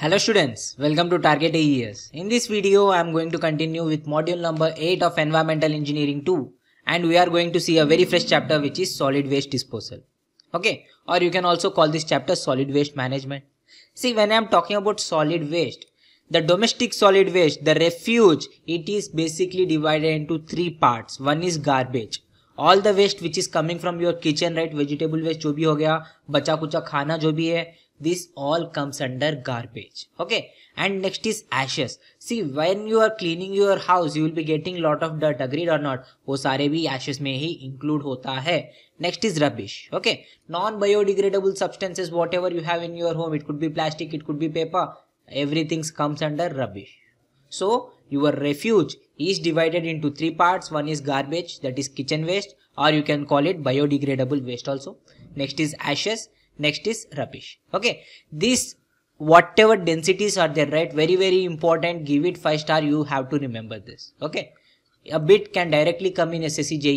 Hello students, welcome to Target AES. In this video, I am going to continue with module number 8 of Environmental Engineering 2 and we are going to see a very fresh chapter which is Solid Waste Disposal. Okay, or you can also call this chapter Solid Waste Management. See, when I am talking about solid waste, the domestic solid waste, the refuge, it is basically divided into three parts. One is garbage. All the waste which is coming from your kitchen, right? Vegetable waste जो भी हो गया, बचा कुचा khana jo भी hai this all comes under garbage okay and next is ashes see when you are cleaning your house you will be getting lot of dirt agreed or not wo sare bhi ashes mein hi include hota hai next is rubbish okay non biodegradable substances whatever you have in your home it could be plastic it could be paper everything comes under rubbish so your refuge is divided into three parts one is garbage that is kitchen waste or you can call it biodegradable waste also next is ashes next is rubbish okay this whatever densities are there right very very important give it five star you have to remember this okay a bit can directly come in ssc je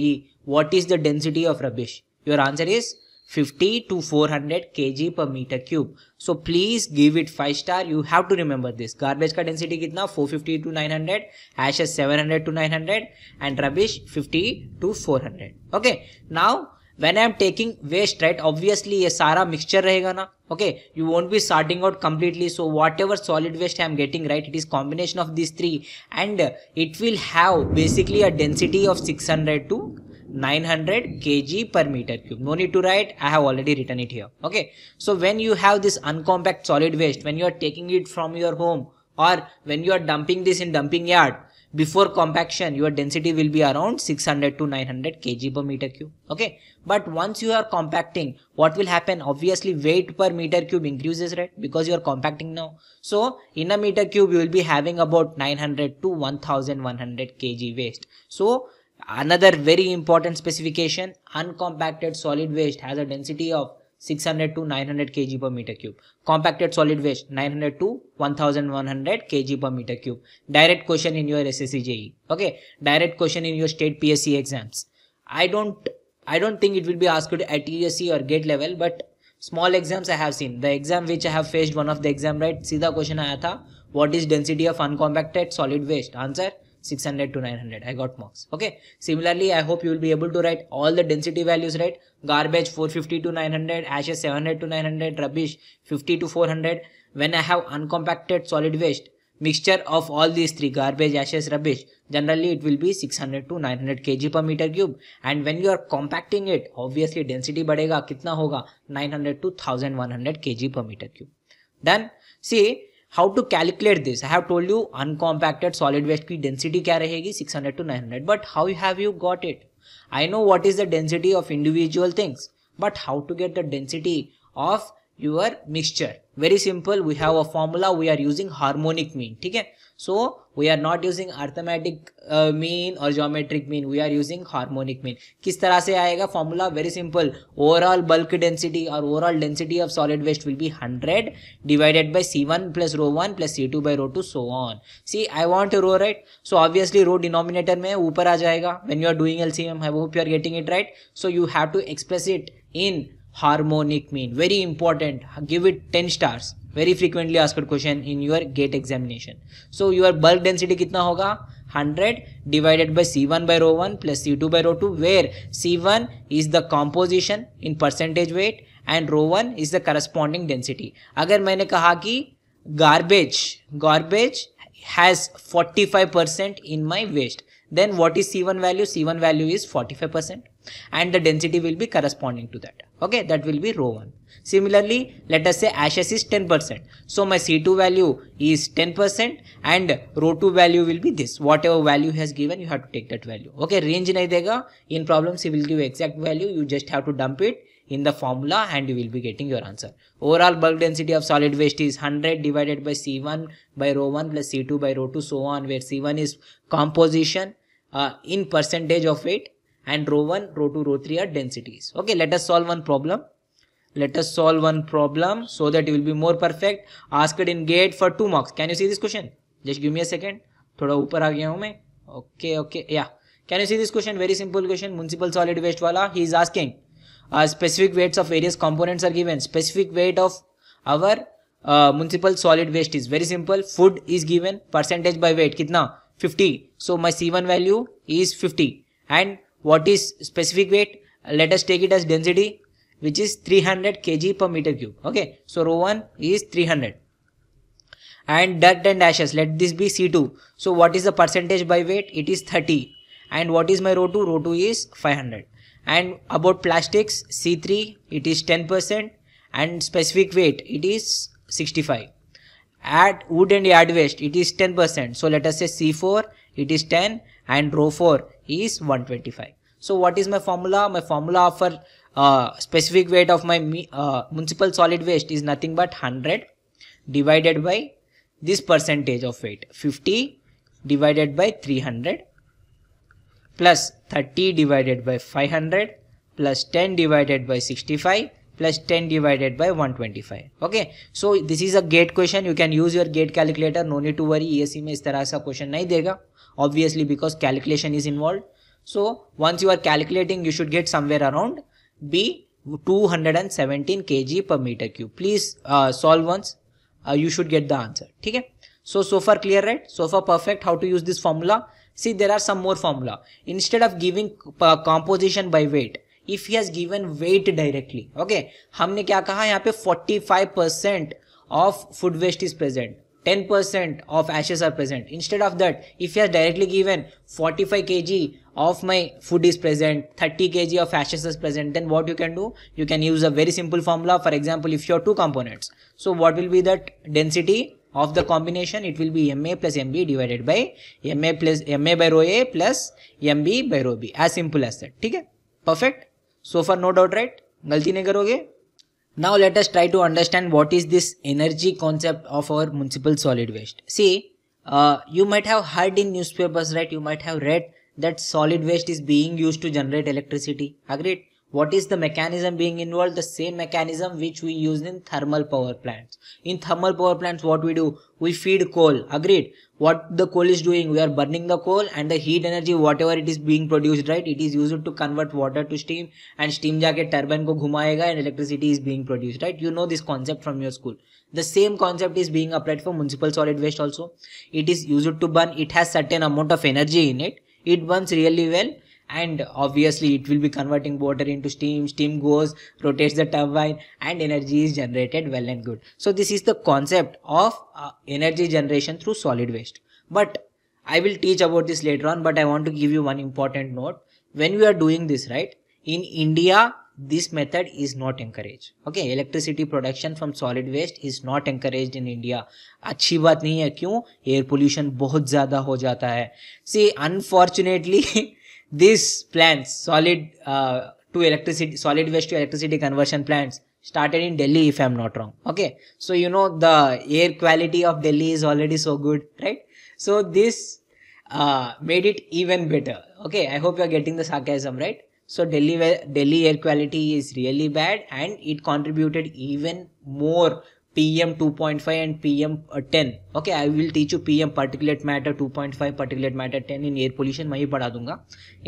what is the density of rubbish your answer is 50 to 400 kg per meter cube. So please give it 5 star. You have to remember this. Garbage ka density kitna? 450 to 900. Ashes 700 to 900. And rubbish 50 to 400. Okay. Now when i am taking waste right obviously ye sara mixture rahega na okay you won't be starting out completely so whatever solid waste i am getting right it is combination of these three and it will have basically a density of 600 to 900 kg per meter cube no need to write i have already written it here okay so when you have this uncompact solid waste when you are taking it from your home or when you are dumping this in dumping yard before compaction your density will be around 600 to 900 kg per meter cube okay but once you are compacting what will happen obviously weight per meter cube increases right because you are compacting now so in a meter cube you will be having about 900 to 1100 kg waste so another very important specification uncompacted solid waste has a density of six hundred to nine hundred kg per metre cube compacted solid waste nine hundred to one one thousand hundred kg per metre cube direct question in your S S C JE okay direct question in your state PSC exams I don't I don't think it will be ask at C और GATE level but small exams I have seen the exam which I have faced one of the exam right सीधा question आया था what is density of uncompacted solid waste answer 600 to 900 i got marks okay similarly i hope you will be able to write all the density values right garbage 450 to 900 ashes 700 to 900 rubbish 50 to 400 when i have uncompacted solid waste mixture of all these three garbage ashes rubbish generally it will be 600 to 900 kg per meter cube and when you are compacting it obviously density badega kitna hoga 900 to 1100 kg per meter cube then see how to calculate this I have told you uncompacted solid waste की density क्या रहेगी 600 to 900 but how have you got it I know what is the density of individual things but how to get the density of your mixture very simple we have a formula we are using harmonic mean ठीक है so we are not using arithmetic mean और geometric mean we are using harmonic mean किस तरह से आएगा formula very simple overall bulk density और overall density of solid waste will be hundred divided by C one plus rho one plus C two by rho two so on C I want rho right so obviously rho denominator में ऊपर आ जाएगा when you are doing L C M I hope you are getting it right so you have to express it in harmonic mean very important give it ten stars very frequently asked question in your GATE examination so your bulk density कितना होगा hundred divided by C one by rho one plus C two by rho two where C one is the composition in percentage weight and rho one is the corresponding density अगर मैंने कहा कि garbage garbage has forty five percent in my waste then what is C one value C one value is forty five percent and the density will be corresponding to that okay that will be rho 1 similarly let us say ashes is 10 percent so my c2 value is 10 percent and rho 2 value will be this whatever value has given you have to take that value okay range nahi dega in problems he will give exact value you just have to dump it in the formula and you will be getting your answer overall bulk density of solid waste is 100 divided by c1 by rho 1 plus c2 by rho 2 so on where c1 is composition uh, in percentage of weight and row 1 row 2 row 3 are densities okay let us solve one problem let us solve one problem so that you will be more perfect asked in gate for 2 marks can you see this question just give me a second thoda upar aa gaya hu main okay okay yeah can you see this question very simple question municipal solid waste wala he is asking a uh, specific weights of various components are given specific weight of our uh, municipal solid waste is very simple food is given percentage by weight kitna 50 so my c1 value is 50 and What is specific weight? Let us take it as density which is 300 kg per meter cube. Okay. So rho 1 is 300 and dirt and ashes. Let this be C2. So what is the percentage by weight? It is 30 and what is my rho 2? Rho 2 is 500 and about plastics C3 it is 10% and specific weight it is 65 add wood and yard waste it is 10% so let us say C4 it is 10 and row 4 is 125. So what is my formula? My formula for uh, specific weight of my uh, municipal solid waste is nothing but 100 divided by this percentage of weight 50 divided by 300 plus 30 divided by 500 plus 10 divided by 65 plus 10 divided by 125 okay so this is a gate question you can use your gate calculator no need to worry esc mein is tarah sa question nahi dega obviously because calculation is involved. So once you are calculating, you should get somewhere around B 217 kg per meter cube. Please uh, solve once. Uh, you should get the answer. Okay. So, so far clear, right? So far perfect. How to use this formula? See, there are some more formula. Instead of giving uh, composition by weight, if he has given weight directly, okay, humne kya kaha yahan pe 45 of food waste is present 10% of ashes are present. Instead of that, if you are directly given 45 kg of my food is present, 30 kg of ashes is present, then what you can do? You can use a very simple formula. For example, if you have two components. So what will be that density of the combination? It will be MA plus MB divided by MA plus MA by rho A plus MB by rho B. As simple as that. Okay? Perfect. So far no doubt right? गलती नहीं करोगे now let us try to understand what is this energy concept of our municipal solid waste. See, uh, you might have heard in newspapers, right? You might have read that solid waste is being used to generate electricity. Agreed? What is the mechanism being involved? The same mechanism which we use in thermal power plants. In thermal power plants, what we do? We feed coal. Agreed? what the coal is doing we are burning the coal and the heat energy whatever it is being produced right it is used to convert water to steam and steam ke turbine ko ghumayega and electricity is being produced right you know this concept from your school the same concept is being applied for municipal solid waste also it is used to burn it has certain amount of energy in it it burns really well and obviously it will be converting water into steam steam goes rotates the turbine and energy is generated well and good so this is the concept of uh, energy generation through solid waste but i will teach about this later on but i want to give you one important note when we are doing this right in india this method is not encouraged okay electricity production from solid waste is not encouraged in india अच्छी बात नहीं है क्यों air pollution बहुत ज़्यादा हो जाता है see unfortunately these plants, solid uh, to electricity, solid waste to electricity conversion plants started in Delhi, if I'm not wrong. Okay. So, you know, the air quality of Delhi is already so good, right? So this uh, made it even better. Okay. I hope you're getting the sarcasm, right? So Delhi, Delhi air quality is really bad and it contributed even more PM 2.5 and PM 10. Okay, I will teach you PM particulate matter 2.5, particulate matter 10 in air pollution. मैं ये पढ़ा दूंगा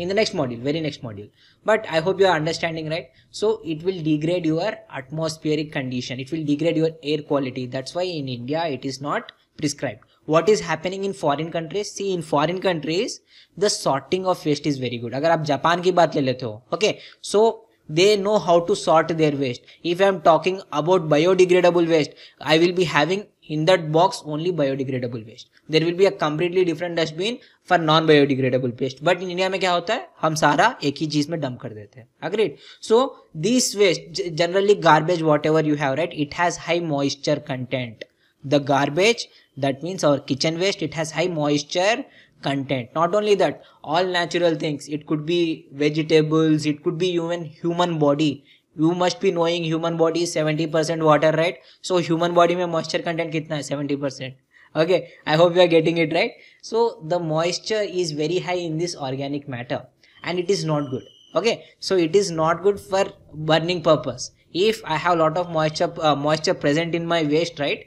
in the next module, very next module. But I hope you are understanding right. So it will degrade your atmospheric condition. It will degrade your air quality. That's why in India it is not prescribed. What is happening in foreign countries? See in foreign countries the sorting of waste is very good. अगर आप Japan की बात ले लेते हो, okay? So they know how to sort their waste if i am talking about biodegradable waste i will be having in that box only biodegradable waste there will be a completely different dustbin for non biodegradable waste but in india mein kya hota hai hum sara ek hi cheez mein dump kar dete hain agreed so this waste generally garbage whatever you have right it has high moisture content the garbage that means our kitchen waste it has high moisture content not only that all natural things it could be vegetables it could be human human body you must be knowing human body is 70% water right so human body mein moisture content kitna hai 70% okay i hope you are getting it right so the moisture is very high in this organic matter and it is not good okay so it is not good for burning purpose if i have a lot of moisture uh, moisture present in my waste right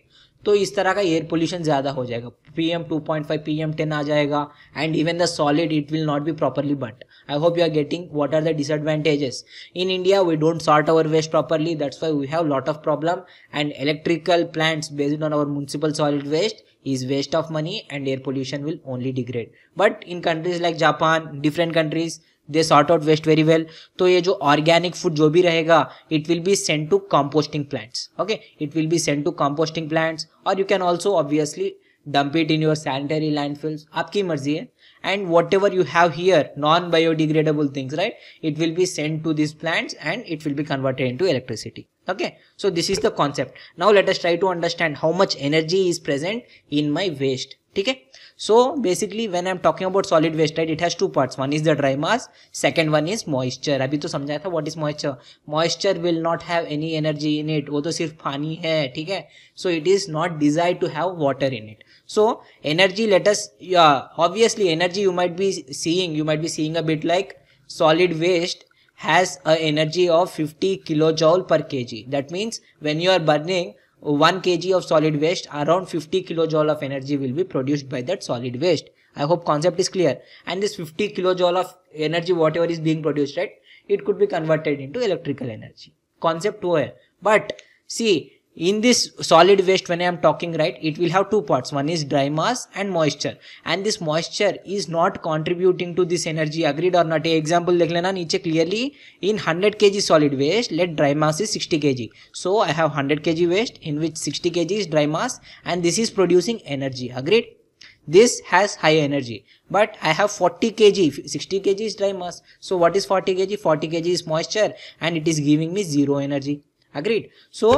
तो इस तरह का air pollution ज़्यादा हो जाएगा P M two point five P M ten आ जाएगा and even the solid it will not be properly but I hope you are getting what are the disadvantages in India we don't sort our waste properly that's why we have lot of problem and electrical plants based on our municipal solid waste is waste of money and air pollution will only degrade but in countries like Japan different countries they sort out waste very well तो ये जो organic food जो भी रहेगा it will be send to composting plants okay it will be send to composting plants और you can also obviously dump it in your sanitary landfills आपकी मर्जी है and whatever you have here non biodegradable things right it will be send to this plants and it will be converted in into electricity okay so this is the concept now let's try to understand how much energy is present in my waste ठीक है so basically when I am talking about solid waste right it has two parts one is the dry mass second one is moisture अभी तो समझाया था what is moisture moisture will not have any energy in it वो तो सिर्फ पानी है ठीक है सो it is not desire to have water in it so energy let's obviously energy you might be seeing you might be seeing a bit like solid waste has an energy of 50 per के kg that means when you are burning 1 kg of solid waste, around 50 kilojoule of energy will be produced by that solid waste. I hope concept is clear. And this 50 kilojoule of energy, whatever is being produced, right? It could be converted into electrical energy. Concept 2. But see, in this solid waste when i am talking right it will have two parts one is dry mass and moisture and this moisture is not contributing to this energy agreed or not a example dekh lena niche clearly in 100 kg solid waste let dry mass is 60 kg so i have 100 kg waste in which 60 kg is dry mass and this is producing energy agreed this has high energy but i have 40 kg 60 kg is dry mass so what is 40 kg 40 kg is moisture and it is giving me zero energy agreed so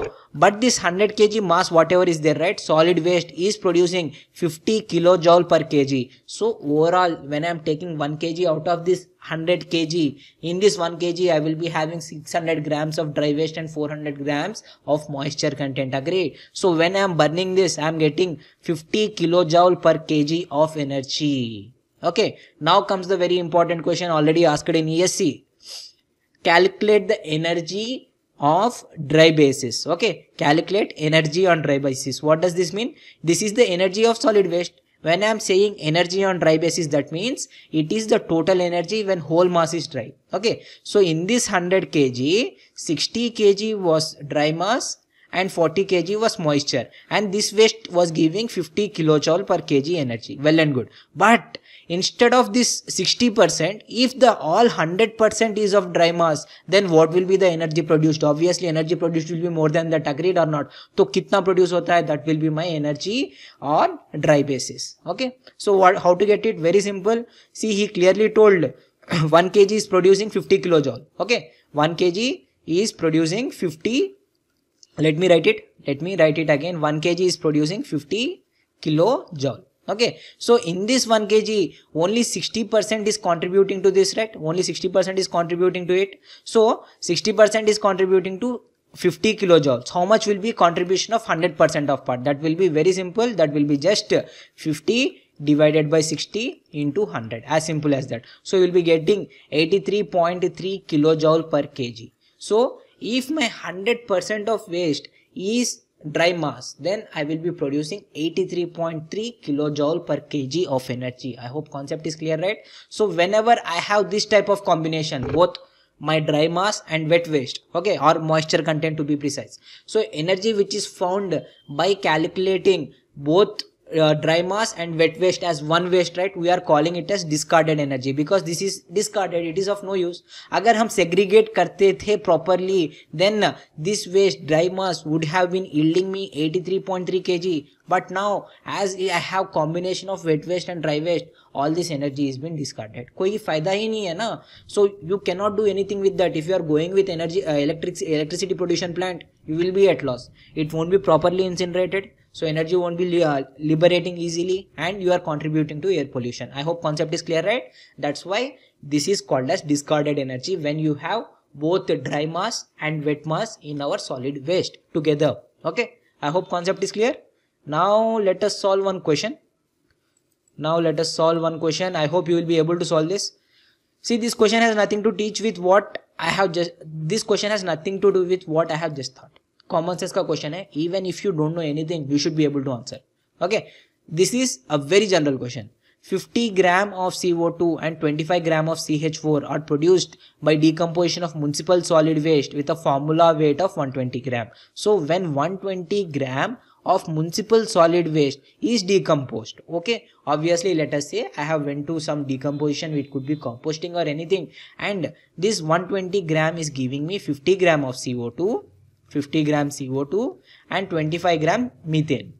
but this 100 kg mass whatever is there right solid waste is producing 50 kilojoule per kg so overall when i am taking 1 kg out of this 100 kg in this 1 kg i will be having 600 grams of dry waste and 400 grams of moisture content agreed so when i am burning this i am getting 50 kilojoule per kg of energy okay now comes the very important question already asked in esc calculate the energy of dry basis. Okay, calculate energy on dry basis. What does this mean? This is the energy of solid waste. When I am saying energy on dry basis, that means it is the total energy when whole mass is dry. Okay, so in this 100 kg, 60 kg was dry mass and 40 kg was moisture and this waste was giving 50 kilojoule per kg energy. Well and good. But instead of this 60% if the all 100% is of dry mass then what will be the energy produced obviously energy produced will be more than that agreed or not so kitna produce hota hai that will be my energy on dry basis okay so what how to get it very simple see he clearly told 1 kg is producing 50 kilojoule okay 1 kg is producing 50 let me write it let me write it again 1 kg is producing 50 kilojoule okay so in this 1 kg only 60 percent is contributing to this right only 60 percent is contributing to it so 60 percent is contributing to 50 kilojoules how much will be contribution of 100 percent of part that will be very simple that will be just 50 divided by 60 into 100 as simple as that so you will be getting 83.3 kilojoule per kg so if my 100 percent of waste is dry mass then i will be producing 83.3 kilojoule per kg of energy i hope concept is clear right so whenever i have this type of combination both my dry mass and wet waste okay or moisture content to be precise so energy which is found by calculating both uh, dry mass and wet waste as one waste right we are calling it as discarded energy because this is discarded it is of no use अगर हम segregate करते थे properly then this waste dry mass would have been yielding me 83.3 kg but now as I have combination of wet waste and dry waste all this energy is been discarded कोई फायदा ही नहीं है ना so you cannot do anything with that if you are going with energy uh, electric electricity production plant you will be at loss it won't be properly incinerated so energy won't be uh, liberating easily and you are contributing to air pollution i hope concept is clear right that's why this is called as discarded energy when you have both dry mass and wet mass in our solid waste together okay i hope concept is clear now let us solve one question now let us solve one question i hope you will be able to solve this see this question has nothing to teach with what i have just this question has nothing to do with what i have just thought common sense का question है even if you don't know anything you should be able to answer okay this is a very general question 50 gram of C O two and twenty five gram of C H four are produced by decomposition of municipal solid waste with a formula weight of one twenty gram so when one twenty gram of municipal solid waste is decompose okay obviously let us say I have went to some decomposition with could be composting और anything and this one twenty gram is giving me fifty gram of C O two 50 gram CO2 and 25 gram methane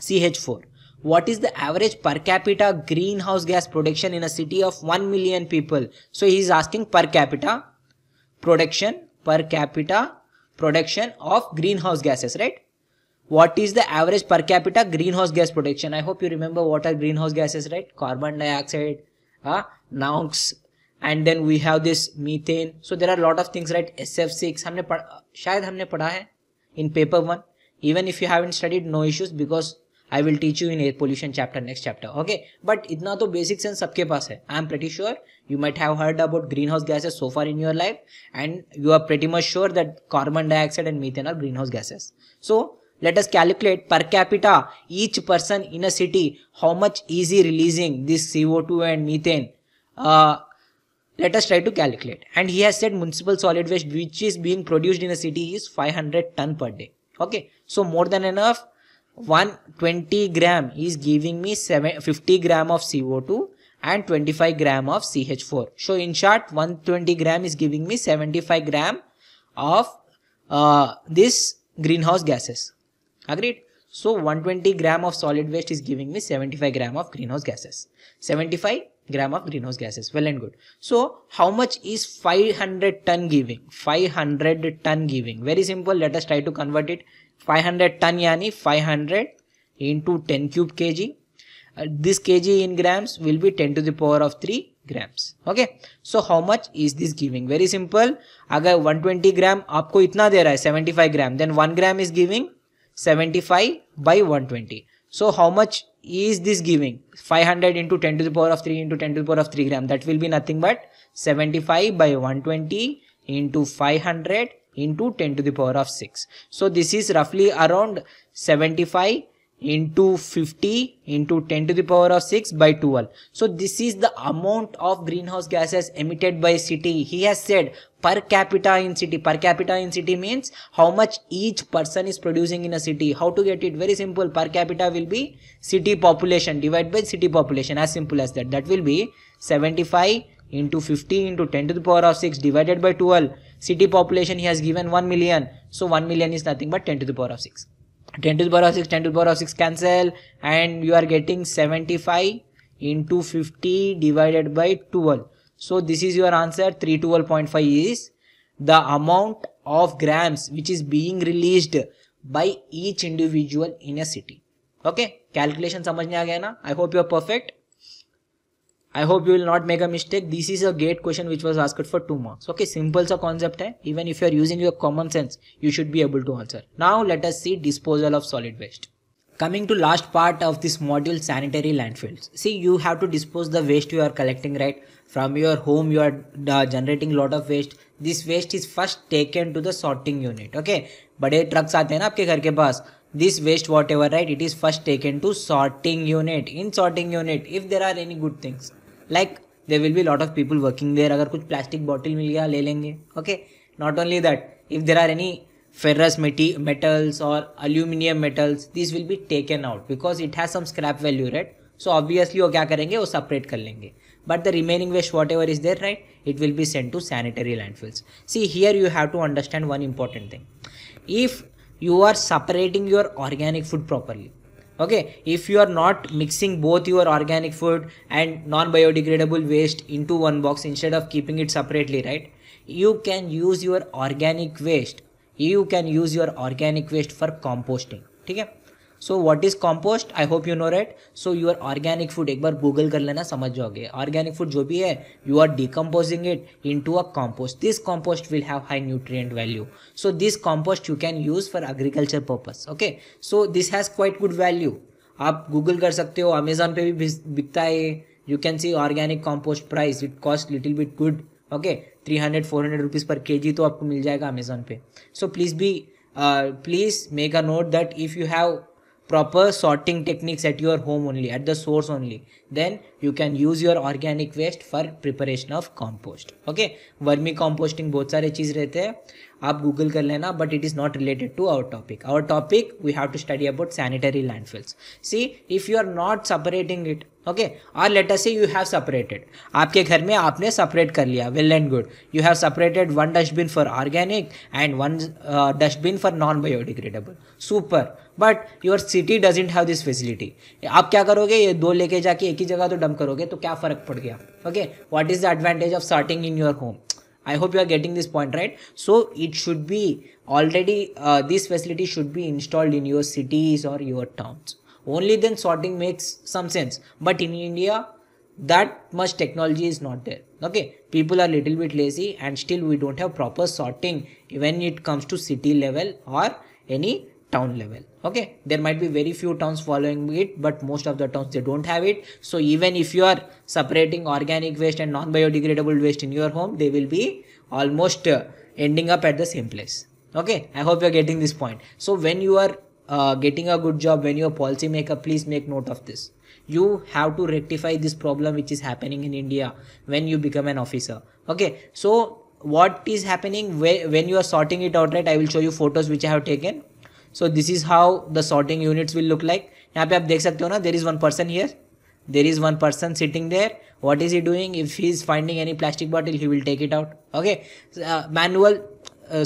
CH4. What is the average per capita greenhouse gas production in a city of 1 million people? So he is asking per capita production per capita production of greenhouse gases, right? What is the average per capita greenhouse gas production? I hope you remember what are greenhouse gases, right? Carbon dioxide, uh, NOx, and then we have this methane so there are lot of things right S F six हमने पढ़ा शायद हमने पढ़ा है in paper one even if you have studied no issues because I will teach you in air pollution chapter next chapter okay but इतना तो basic sense सबके पास है I am pretty sure you might have heard about green house gases so far in your life and you are pretty much sure that carbon dioxide and methane are green house gases so let us calculate per capita each person in a city how much is he releasing this co2 and methane uh, let us try to calculate. And he has said municipal solid waste which is being produced in a city is 500 ton per day. Okay. So more than enough 120 gram is giving me 50 gram of CO2 and 25 gram of CH4. So in short 120 gram is giving me 75 gram of uh, this greenhouse gases. Agreed? So 120 gram of solid waste is giving me 75 gram of greenhouse gases. 75 gram of green house gases well and good so how much is 500 tonne giving 500 tonne giving very simple let try to convert it 500 tonne यानी 500 hundred into ten cube के kg this kg in grams will be ten to the power of three grams okay so how much is this giving very simple अगर one twenty gram आपको इतना दे रहा है seventy five gram then one gram is giving seventy five by one twenty So how much is this giving? 500 into 10 to the power of 3 into 10 to the power of 3 gram. That will be nothing but 75 by 120 into 500 into 10 to the power of 6. So this is roughly around 75 into 50 into 10 to the power of 6 by 12 so this is the amount of greenhouse gases emitted by city he has said per capita in city per capita in city means how much each person is producing in a city how to get it very simple per capita will be city population divided by city population as simple as that that will be 75 into 50 into 10 to the power of 6 divided by 12 city population he has given 1 million so 1 million is nothing but 10 to the power of 6 10 to the power of 6 10 to the power of 6 cancel and you are getting 75 into 50 divided by 12 so this is your answer 312.5 is the amount of grams which is being released by each individual in a city okay calculation समझ में आ गया ना I hope you are perfect I hope you will not make a mistake. This is a gate question which was asked for 2 marks. Okay, simple a concept hai. Even if you are using your common sense, you should be able to answer. Now let us see disposal of solid waste. Coming to last part of this module, sanitary landfills. See, you have to dispose the waste you are collecting, right? From your home, you are uh, generating lot of waste. This waste is first taken to the sorting unit, okay? but a आते हैं ना आपके घर के पास this waste whatever right it is first taken to sorting unit in sorting unit if there are any good things like there will भी lot of people working there अगर कुछ प्लास्टिक बॉटल मिल गया ले लेंगे okay not only that if there are any ferrous मेटी metals और aluminium metals this will be taken out because it has some scrap value right so obviously वो क्या करेंगे वो सेपरेट कर लेंगे but the remaining waste whatever is there right it will be send to sanitary landfills see here you have to understand one important thing if you are separating your organic food properly okay if you are not mixing both your organic food and non biodegradable waste into one box instead of keeping it separately right you can use your organic waste you can use your organic waste for composting Okay. So what is compost I hope you know rate so you are organic food एक बार Google कर लेना समझ जाओगे organic food जो भी है you are decomposing it into a compost this compost will have high nutrient value so this compost you can use for agriculture purpose okay so this has quite good value आप Google कर सकते हो Amazon पे भी बिकता है you can see organic compost price it cost little bit good okay three hundred four hundred rupees per के G तो आपको मिल जाएगा अमेजोन पे सो प्लीज़ भी please make a note that if you have proper sorting techniques at your home only at the source only then you can use your organic waste for preparation of compost okay vermicomposting bahut sare cheez rehte रहते आप Google कर लेना but it is not related to our topic our topic we have to study about sanitary landfills see if you are not separating it okay और later से you have separated आपके घर में आपने सेपरेट कर लिया well and good you have separated one dustbin for organic and one dustbin for non biodegradable super but your city doesn't have this facility आप क्या करोगे ये दो लेके जाके एक ही जगह तो डम करोगे तो क्या फ़र्क पड़ गया okay what is the advantage of sorting in your home i hope you are getting this point right so it should be already uh, this facility should be installed in your cities or your towns only then sorting makes some sense but in india that much technology is not there okay people are little bit lazy and still we don't have proper sorting when it comes to city level or any town level okay there might be very few towns following it but most of the towns they don't have it so even if you are separating organic waste and non biodegradable waste in your home they will be almost uh, ending up at the same place okay i hope you're getting this point so when you are uh, getting a good job when you're policy maker please make note of this you have to rectify this problem which is happening in india when you become an officer okay so what is happening when you are sorting it out right i will show you photos which i have taken so this is how the sorting units will look like यहाँ पे आप देख सकते हो ना there is one person here there is one person sitting there what is he doing if he is finding any plastic bottle he will take it out okay manual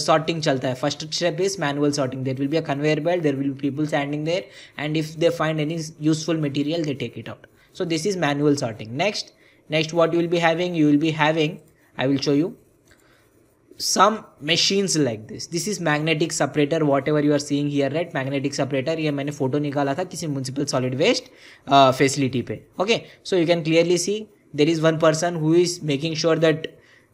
sorting चलता है first step is manual sorting there will be a conveyor belt there will be people standing there and if they find any useful material they take it out so this is manual sorting next next what you will be having you will be having I will show you some machines like this this is magnetic separator whatever you are seeing here right magnetic separator ये मैंने photo निकाला था किसी solid waste uh, facility पे Okay, so you can clearly see there is one person who is making sure that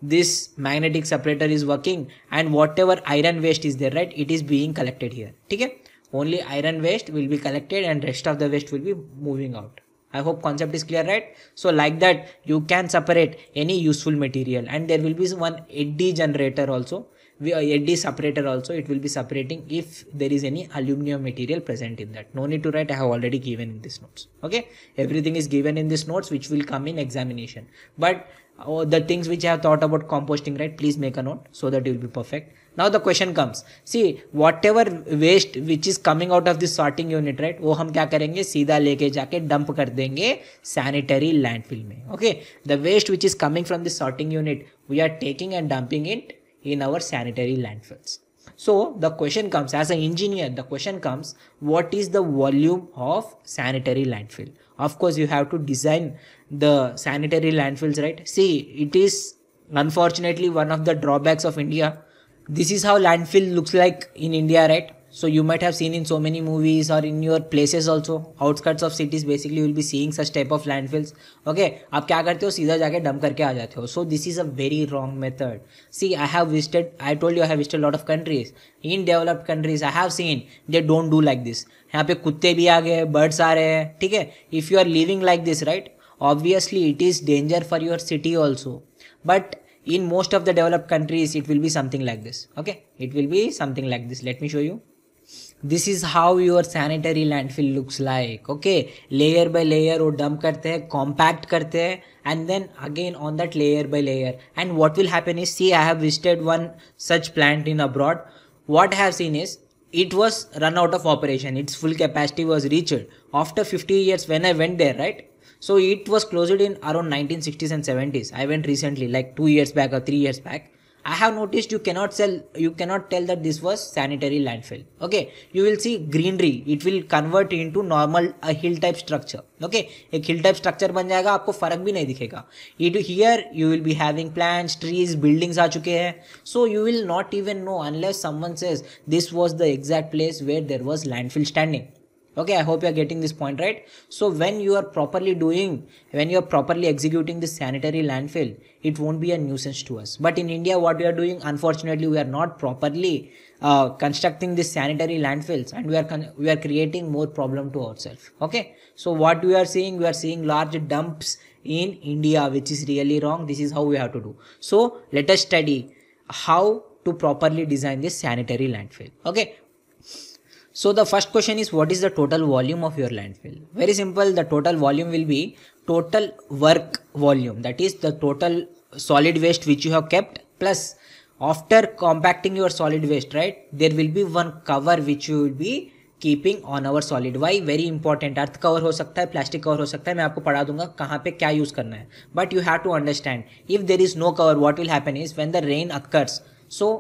this magnetic separator is working and whatever iron waste is there right it is being collected here okay only iron waste will be collected and rest of the waste will be moving out I hope concept is clear, right? So like that, you can separate any useful material and there will be one eddy generator also, uh, eddy separator also, it will be separating if there is any aluminum material present in that. No need to write, I have already given in this notes. Okay, everything is given in this notes which will come in examination. But oh, the things which I have thought about composting, right? Please make a note so that it will be perfect. Now the question comes, see whatever waste which is coming out of this sorting unit, right? वो हम क्या करेंगे सीधा लेके जाके dump कर देंगे sanitary landfill में, okay? The waste which is coming from this sorting unit, we are taking and dumping it in our sanitary landfills. So the question comes, as an engineer, the question comes, what is the volume of sanitary landfill? of course you have to design the sanitary landfills right see it is unfortunately one of the drawbacks of india this is how landfill looks like in india right so you might have seen in so many movies और in your places also outskirts of cities basically will be seeing such type of landfills okay आप क्या करते हो सीधा जाके डम करके आ जाते हो so this is a very wrong method see I have visited I told you have visited lot of countries in developed countries I have seen they don't do like this यहाँ पे कुत्ते भी आ गए बर्ड्स आ रहे हैं ठीक है if you are living like this right obviously it is danger for your city also but in most of the developed countries it will be something like this okay it will be something like this let me show you This is how your sanitary landfill looks like. Okay, layer by layer, वो dump करते compact compact and then again on that layer by layer and what will happen is see i have visited one such plant in abroad what i have seen is it was run out of operation its full capacity was reached after 50 years when i went there right so it was closed in around 1960s and 70s i went recently like 2 years back or 3 years back I have noticed you cannot sell, you cannot tell that this was sanitary landfill. Okay, you will see greenery, it will convert into normal a hill type structure. Okay okay, एक hill type structure बन जाएगा आपको फर्क भी नहीं दिखेगा it here you will be having plants trees buildings आ चुके हैं so you will not even know unless someone says this was the exact place where there was landfill standing okay i hope you are getting this point right so when you are properly doing when you are properly executing the sanitary landfill it won't be a nuisance to us but in india what we are doing unfortunately we are not properly uh, constructing the sanitary landfills and we are we are creating more problem to ourselves okay so what we are seeing we are seeing large dumps in india which is really wrong this is how we have to do so let us study how to properly design this sanitary landfill okay So the first question is what is the total volume of your landfill? Very simple, the total volume will be total work volume that is the total solid waste which you have kept plus after compacting your solid waste right there will be one cover which you will be keeping on our solid. Why? Very important. Earth cover हो सकता है plastic cover हो सकता है मैं आपको पढ़ा दूंगा कहाँ पे क्या use करना है But you have to understand if there is no cover, what will happen is when the rain occurs. So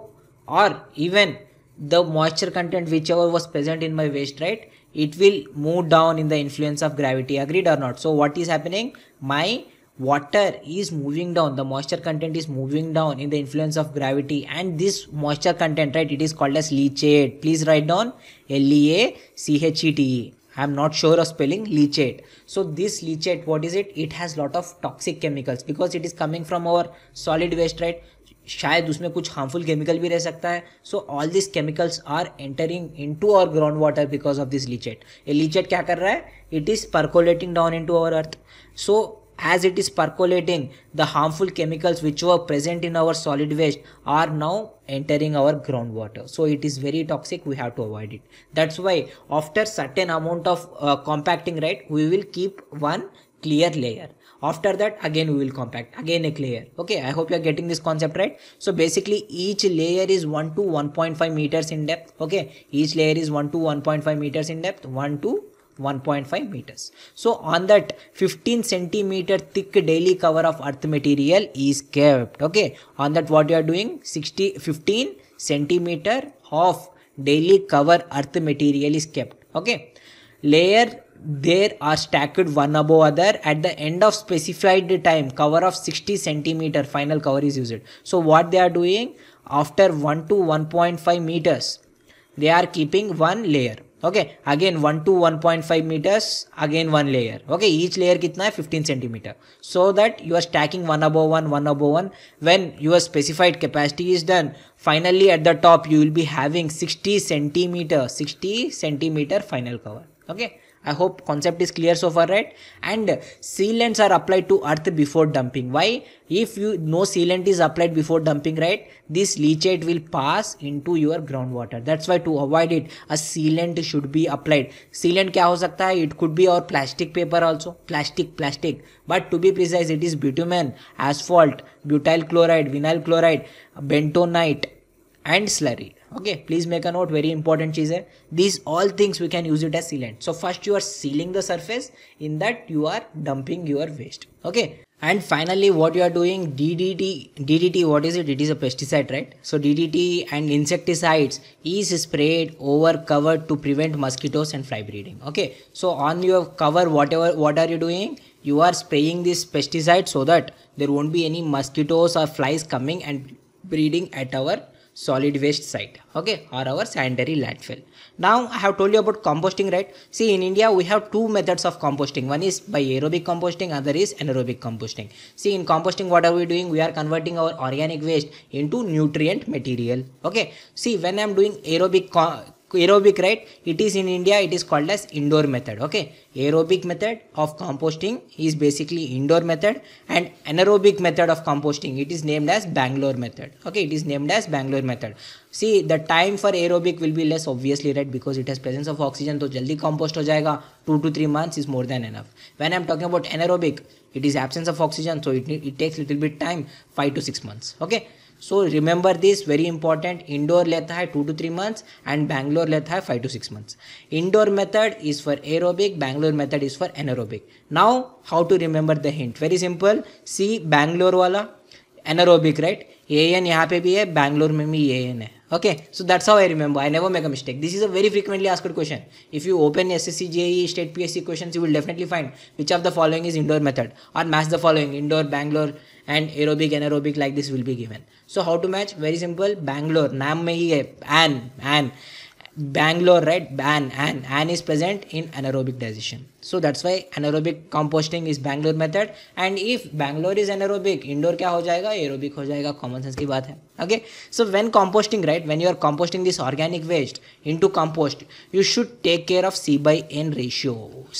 or even the moisture content whichever was present in my waste right it will move down in the influence of gravity agreed or not so what is happening my water is moving down the moisture content is moving down in the influence of gravity and this moisture content right it is called as leachate please write down l-e-a-c-h-e-t-e I'm not sure of spelling leachate. So this leachate, what is it? It has lot of toxic chemicals because it is coming from our solid waste, right? शायद उसमें कुछ harmful chemical भी रह सकता है so all this chemicals are entering into our ground water because of this leachate ये leachate क्या कर रहा है it is percolating down into our earth so as it is percolating the harmful chemicals which were present in our solid waste are now entering our ground water so it is very toxic we have to avoid it that's why after certain amount of compacting right we will keep one clear layer after that again we will compact again a layer okay i hope you are getting this concept right so basically each layer is 1 to 1.5 meters in depth okay each layer is 1 to 1.5 meters in depth 1 to 1.5 meters. So on that 15 centimeter thick daily cover of earth material is kept. Okay. On that what you are doing 60 15 centimeter of daily cover earth material is kept. Okay. Layer there are stacked one above other at the end of specified time cover of 60 centimeter final cover is used so what they are doing after 1 to 1.5 meters they are keeping one layer okay again 1 to 1.5 meters again one layer okay each layer kitna hai 15 centimeter so that you are stacking one above one one above one when your specified capacity is done finally at the top you will be having 60 centimeter 60 centimeter final cover okay I hope concept is clear so far, right? And sealants are applied to earth before dumping. Why? If you no sealant is applied before dumping, right? This leachate will pass into your groundwater. That's why to avoid it, a sealant should be applied. Sealant क्या हो सकता है? It could be our plastic paper also. Plastic, plastic. But to be precise, it is bitumen, asphalt, butyl chloride, vinyl chloride, bentonite, and slurry okay please make a note very important cheez hai these all things we can use it as sealant so first you are sealing the surface in that you are dumping your waste okay and finally what you are doing ddt ddt what is it it is a pesticide right so ddt and insecticides is sprayed over cover to prevent mosquitoes and fly breeding okay so on your cover whatever what are you doing you are spraying this pesticide so that there won't be any mosquitoes or flies coming and breeding at our solid waste site okay or our sanitary landfill now i have told you about composting right see in india we have two methods of composting one is by aerobic composting other is anaerobic composting see in composting what are we doing we are converting our organic waste into nutrient material okay see when i'm doing aerobic aerobic right it is in india it is called as indoor method okay aerobic method of composting is basically indoor method and anaerobic method of composting it is named as bangalore method okay it is named as bangalore method see the time for aerobic will be less obviously right because it has presence of oxygen so jaldi compost ho jayega 2 to 3 months is more than enough when i'm talking about anaerobic it is absence of oxygen so it, it takes little bit time 5 to 6 months okay so remember this very important indoor leta hai 2 to 3 months and Bangalore leta hai 5 to 6 months. Indoor method is for aerobic, Bangalore method is for anaerobic. Now how to remember the hint? Very simple. See Bangalore wala anaerobic right? AN yaha pe bhi Bangalore mein bhi AN hai. Okay, so that's how I remember. I never make a mistake. This is a very frequently asked question. If you open SSC, JE, State PSC questions, you will definitely find which of the following is indoor method or match the following indoor, Bangalore, and aerobic anaerobic like this will be given so how to match very simple bangalore name mein hi hai an an bangalore right an an an is present in anaerobic digestion so that's why anaerobic composting is Bangalore method and if Bangalore is anaerobic Indore क्या हो जाएगा aerobic हो जाएगा common sense की बात है okay so when composting right when you are composting this organic waste into compost you should take care of C by N ratio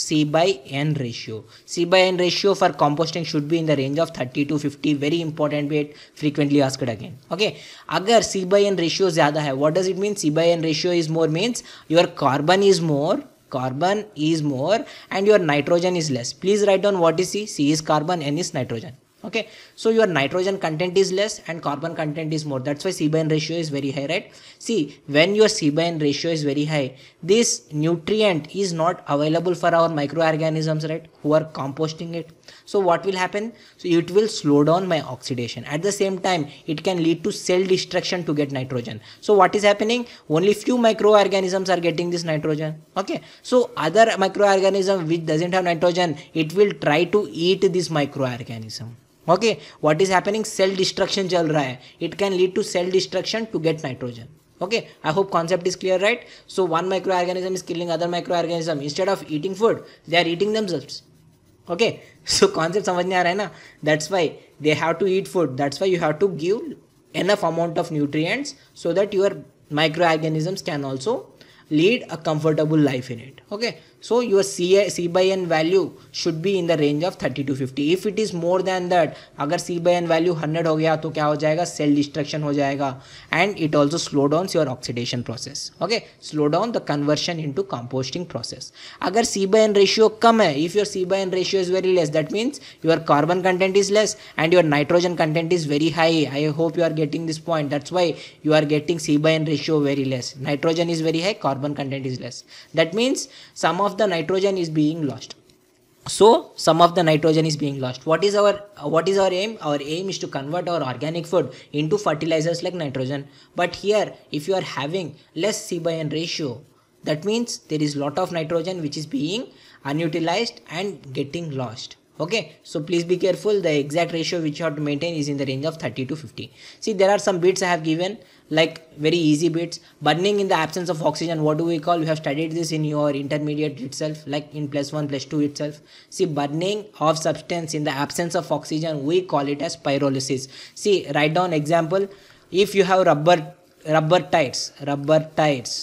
C by N ratio C by N ratio for composting should be in the range of thirty to fifty very important but frequently asked again okay अगर C by N ratio ज़्यादा है what does it mean C by N ratio is more means your carbon is more carbon is more and your nitrogen is less please write down what is c c is carbon n is nitrogen okay so your nitrogen content is less and carbon content is more that's why c by ratio is very high right see when your c by ratio is very high this nutrient is not available for our microorganisms right who are composting it so what will happen so it will slow down my oxidation at the same time it can lead to cell destruction to get nitrogen so what is happening only few microorganisms are getting this nitrogen okay so other microorganism which doesn't have nitrogen it will try to eat this microorganism okay what is happening cell destruction चल रहा है it can lead to cell destruction to get nitrogen okay I hope concept is clear right so one microorganism is killing other microorganism instead of eating food they are eating them okay so concept समझ नहीं आ रहा है ना that's why they have to eat food that's why you have to give enough amount of nutrient so that your microorganisms can also lead a comfortable life in it okay So your C, C by N value should be in the range of 30 to 50. If it is more than that, अगर C by N value 100 हो गया तो क्या हो जाएगा cell destruction हो जाएगा and it also slow down your oxidation process okay slow down the conversion into composting process अगर सी बाई एन रेशियो कम है if your C by N ratio is very less that means your carbon content is less and your nitrogen content is very high I hope you are getting this point that's why you are getting C by N ratio very less nitrogen is very high carbon content is less that means some of the nitrogen is being lost so some of the nitrogen is being lost what is our what is our aim our aim is to convert our organic food into fertilizers like nitrogen but here if you are having less c by n ratio that means there is lot of nitrogen which is being unutilized and getting lost okay so please be careful the exact ratio which you have to maintain is in the range of 30 to 50 see there are some bits i have given like very easy bits burning in the absence of oxygen what do we call you have studied this in your intermediate itself like in plus 1 plus 2 itself see burning of substance in the absence of oxygen we call it as pyrolysis see write down example if you have rubber rubber tires rubber tires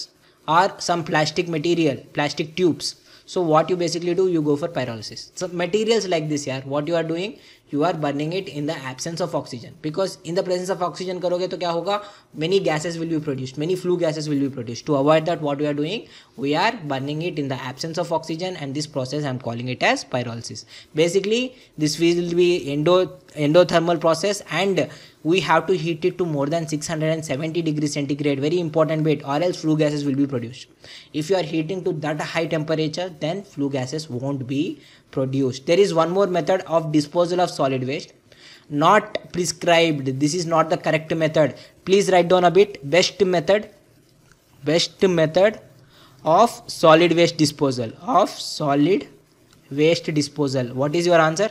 or some plastic material plastic tubes so what you basically do you go for pyrolysis so materials like this here, what you are doing you are burning it in the absence of oxygen because in the presence of oxygen karoge to kya hoga many gases will be produced many flue gases will be produced to avoid that what we are doing we are burning it in the absence of oxygen and this process i'm calling it as pyrolysis basically this will be endo endothermal process and we have to heat it to more than 670 degrees centigrade very important bit or else flue gases will be produced if you are heating to that high temperature then flue gases won't be produced there is one more method of disposal of solid waste not prescribed this is not the correct method please write down a bit best method best method of solid waste disposal of solid waste disposal what is your answer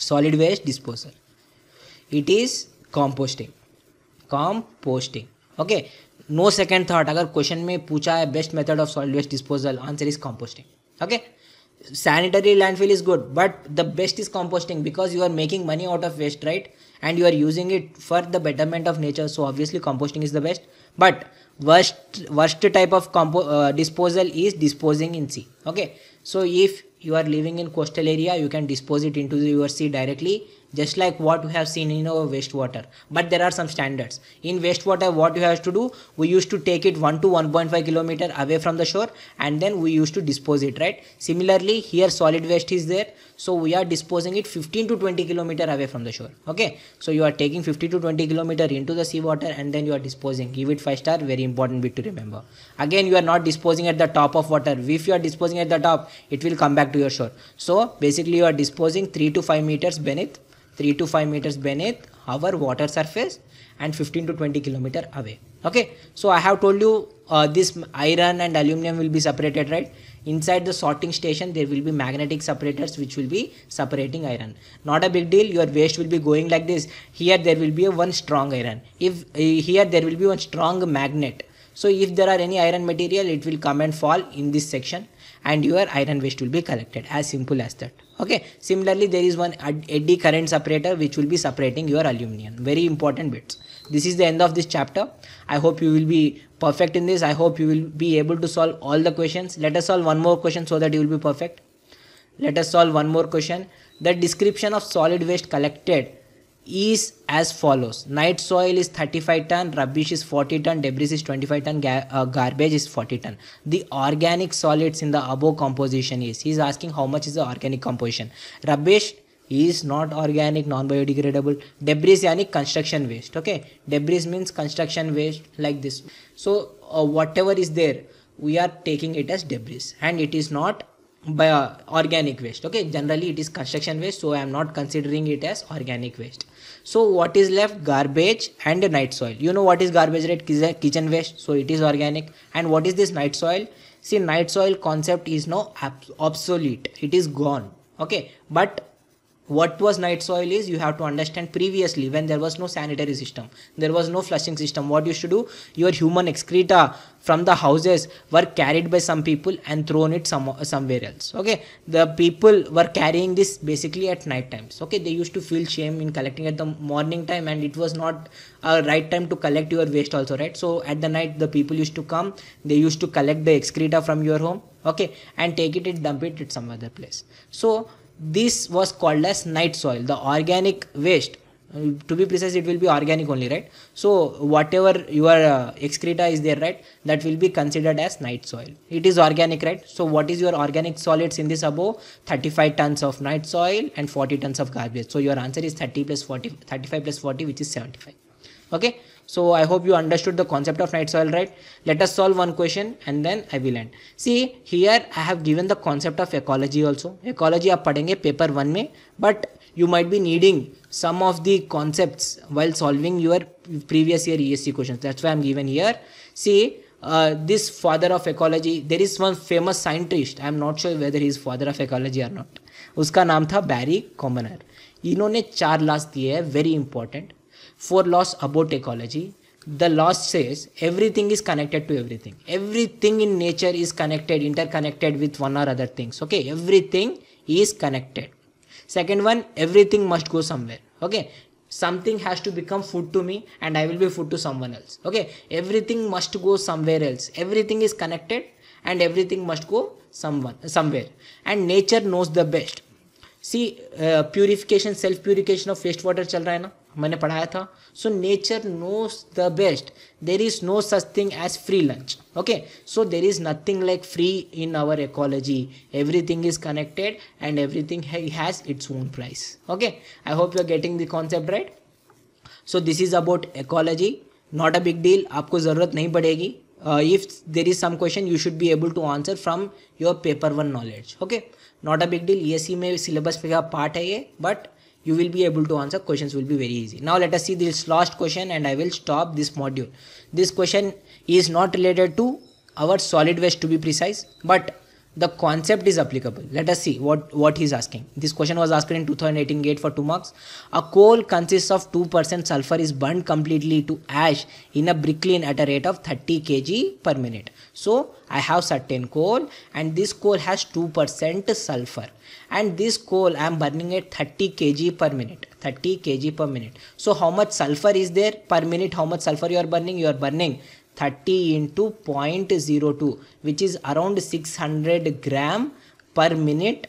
solid waste disposal it is composting composting okay no second thought अगर question में पूछा है best method of solid waste disposal answer is composting okay sanitary land landfill is good but the best is composting because you are making money out of waste right and you are using it for the betterment of nature so obviously composting is the best but worst worst type of disposal is disposing in sea okay so if you are living in coastal area you can dispose it into the your sea directly just like what we have seen in our wastewater but there are some standards in wastewater what you have to do we used to take it 1 to 1.5 kilometer away from the shore and then we used to dispose it right similarly here solid waste is there so we are disposing it 15 to 20 kilometer away from the shore okay so you are taking 50 to 20 kilometer into the seawater and then you are disposing give it 5 star very important bit to remember again you are not disposing at the top of water if you are disposing at the top it will come back to your shore so basically you are disposing 3 to 5 meters beneath 3 to 5 meters beneath our water surface and 15 to 20 kilometer away okay so i have told you uh, this iron and aluminum will be separated right inside the sorting station there will be magnetic separators which will be separating iron not a big deal your waste will be going like this here there will be a one strong iron if uh, here there will be one strong magnet so if there are any iron material, it will come and fall in this section and your iron waste will be collected as simple as that. Okay. Similarly, there is one eddy current separator which will be separating your aluminum. Very important bits. This is the end of this chapter. I hope you will be perfect in this. I hope you will be able to solve all the questions. Let us solve one more question so that you will be perfect. Let us solve one more question. The description of solid waste collected is as follows night soil is 35 ton rubbish is 40 ton debris is 25 ton ga uh, garbage is 40 ton the organic solids in the above composition is he is asking how much is the organic composition rubbish is not organic non-biodegradable debris yani construction waste okay debris means construction waste like this so uh, whatever is there we are taking it as debris and it is not by organic waste okay generally it is construction waste so i am not considering it as organic waste so what is left garbage and night soil you know what is garbage right kitchen waste so it is organic and what is this night soil see night soil concept is now obsolete it is gone okay but what was night soil is you have to understand previously when there was no sanitary system there was no flushing system what you should do your human excreta from the houses were carried by some people and thrown it some, somewhere else okay the people were carrying this basically at night times okay they used to feel shame in collecting at the morning time and it was not a right time to collect your waste also right so at the night the people used to come they used to collect the excreta from your home okay and take it and dump it at some other place so this was called as night soil the organic waste uh, to be precise it will be organic only right so whatever your uh, excreta is there right that will be considered as night soil it is organic right so what is your organic solids in this above 35 tons of night soil and 40 tons of garbage so your answer is 30 plus 40 35 plus 40 which is 75 okay So I hope you understood the concept of night soil, right? Let us solve one question and then I will end. See, here I have given the concept of ecology also. Ecology aap padhenge paper 1 mein but you might be needing some of the concepts while solving your previous year ESC questions. That's why I'm given here. See, uh, this father of ecology, there is one famous scientist. i am not sure whether he is father of ecology or not. uska naam tha barry commoner इन्होंने चार laws दिए हैं very important Four laws about ecology the law says everything is connected to everything everything in nature is connected interconnected with one or other things okay everything is connected second one everything must go somewhere okay something has to become food to me and i will be food to someone else okay everything must go somewhere else everything is connected and everything must go someone somewhere and nature knows the best see uh, purification self purification of waste water chal raha hai na मैंने पढ़ाया था so nature knows the best there is no such thing as free lunch okay so there is nothing like free in our ecology everything is connected and everything has its own price okay I hope you are getting the concept right so this is about ecology not a big deal आपको ज़रूरत नहीं पड़ेगी if there is some question you should be able to answer from your paper one knowledge okay not a big deal E S C में syllabus का part है ये but you will be able to answer questions will be very easy now let us see this last question and i will stop this module this question is not related to our solid waste to be precise but the concept is applicable let us see what what is asking this question was asked in 2018 gate for 2 marks a coal consists of 2% sulfur is burned completely to ash in a brick kiln at a rate of 30 kg per minute so i have certain coal and this coal has 2% sulfur and this coal I am burning at 30 kg per minute 30 kg per minute so how much sulfur is there per minute how much sulfur you are burning you are burning 30 into 0.02 which is around 600 gram per minute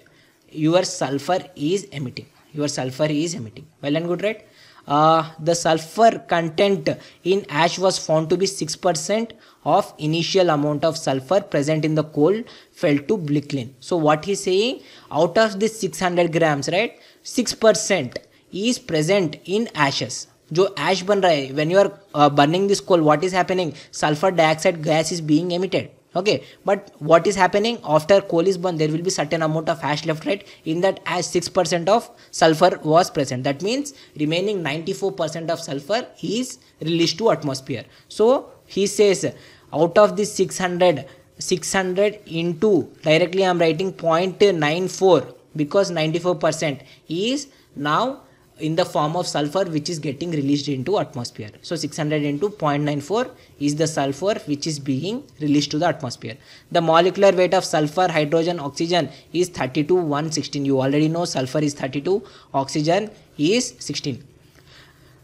your sulfur is emitting your sulfur is emitting well and good right uh, the sulfur content in ash was found to be 6% of initial amount of sulfur present in the coal fell to Blicklin. So what he's saying out of this 600 grams right 6% is present in ashes. जो ash बन रहा है when you are uh, burning this coal what is happening sulfur dioxide gas is being emitted okay but what is happening after coal is burned there will be certain amount of ash left right in that ash 6% of sulfur was present that means remaining 94% of sulfur is released to atmosphere so he says out of this 600 600 into directly i'm writing 0.94 because 94% is now in the form of sulfur which is getting released into atmosphere. So 600 into 0.94 is the sulfur which is being released to the atmosphere. The molecular weight of sulfur, hydrogen, oxygen is 32, 116. You already know sulfur is 32, oxygen is 16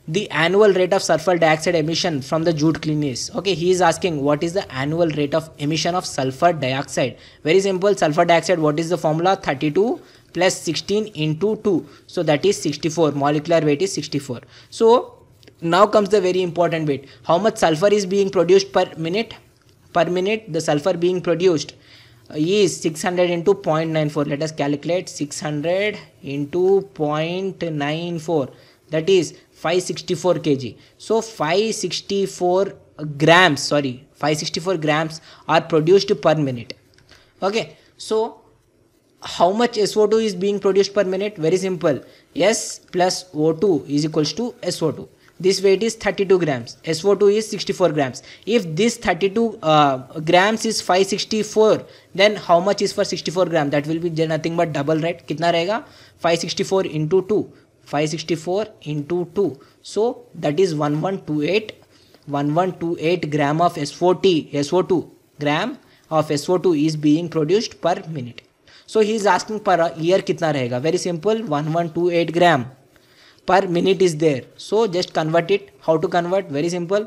the annual rate of sulfur dioxide emission from the jute cleaners. is. Okay, he is asking what is the annual rate of emission of sulfur dioxide. Very simple, sulfur dioxide, what is the formula? 32 plus 16 into 2. So that is 64, molecular weight is 64. So now comes the very important bit. How much sulfur is being produced per minute? Per minute, the sulfur being produced uh, is 600 into 0.94. Let us calculate 600 into 0.94. That is 564 kg. So 564 grams, sorry, 564 grams are produced per minute. Okay, so how much SO2 is being produced per minute? Very simple. S plus O2 is equals to SO2. This weight is 32 grams. SO2 is 64 grams. If this 32 uh, grams is 564, then how much is for 64 gram? That will be nothing but double, right? कितना रहेगा? 564 into 2. 564 into 2 so that is 1128 1128 gram of s 4 SO2 gram of SO2 is being produced per minute so he is asking per year kitna rahega very simple 1128 gram per minute is there so just convert it how to convert very simple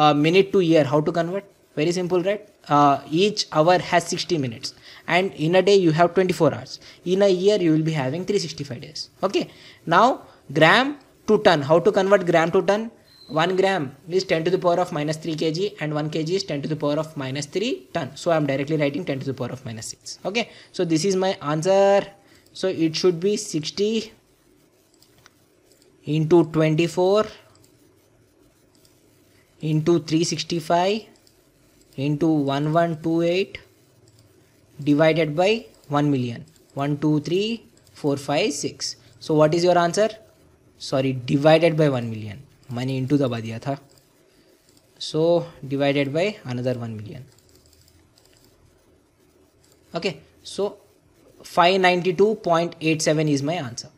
uh, minute to year how to convert very simple right uh, each hour has 60 minutes and in a day you have 24 hours in a year you will be having 365 days okay now gram to ton how to convert gram to ton 1 gram is 10 to the power of minus 3 kg and 1 kg is 10 to the power of minus 3 ton so i'm directly writing 10 to the power of minus 6 okay so this is my answer so it should be 60 into 24 into 365 into 1128 divided by 1 million 1 2 3 4 5 6 so what is your answer sorry divided by 1 Money into the दिया था so divided by another one million okay 592.87 is my answer.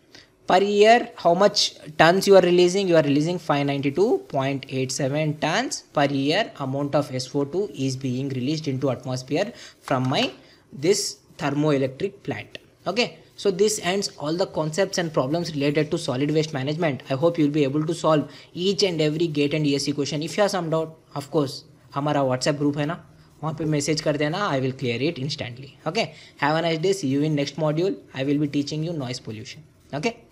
Per year, how much tons you are releasing? You are releasing 592.87 tons per year. Amount of SO2 is being released into atmosphere from my this thermoelectric plant okay so this ends all the concepts and problems related to solid waste management i hope you'll be able to solve each and every gate and esc question if you have some doubt of course our WhatsApp group, है ना वहाँ पे message कर देना I will clear it instantly. Okay, have a nice day. See you in next module. I will be teaching you noise pollution. Okay.